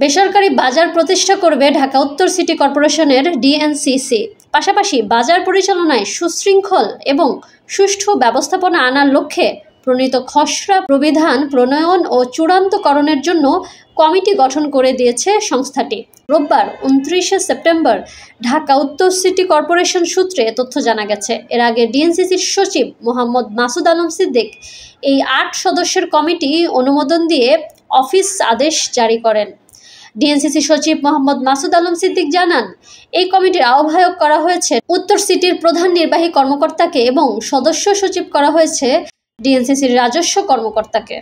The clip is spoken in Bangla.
বেসরকারি বাজার প্রতিষ্ঠা করবে ঢাকা উত্তর সিটি কর্পোরেশনের ডিএনসিসি পাশাপাশি বাজার পরিচালনায় সুশৃঙ্খল এবং সুষ্ঠু ব্যবস্থাপনা আনার লক্ষ্যে প্রণীত খসড়া প্রবিধান প্রণয়ন ও চূড়ান্তকরণের জন্য কমিটি গঠন করে দিয়েছে সংস্থাটি রোববার উনত্রিশে সেপ্টেম্বর ঢাকা উত্তর সিটি কর্পোরেশন সূত্রে তথ্য জানা গেছে এর আগে ডিএনসিসির সচিব মোহাম্মদ মাসুদ আলম সিদ্দিক এই আট সদস্যের কমিটি অনুমোদন দিয়ে অফিস আদেশ জারি করেন ডিএনসিসি সচিব মোহাম্মদ মাসুদ আলম সিদ্দিক জানান এই কমিটির আহ্বায়ক করা হয়েছে উত্তর সিটির প্রধান নির্বাহী কর্মকর্তাকে এবং সদস্য সচিব করা হয়েছে ডিএনসিসির রাজস্ব কর্মকর্তাকে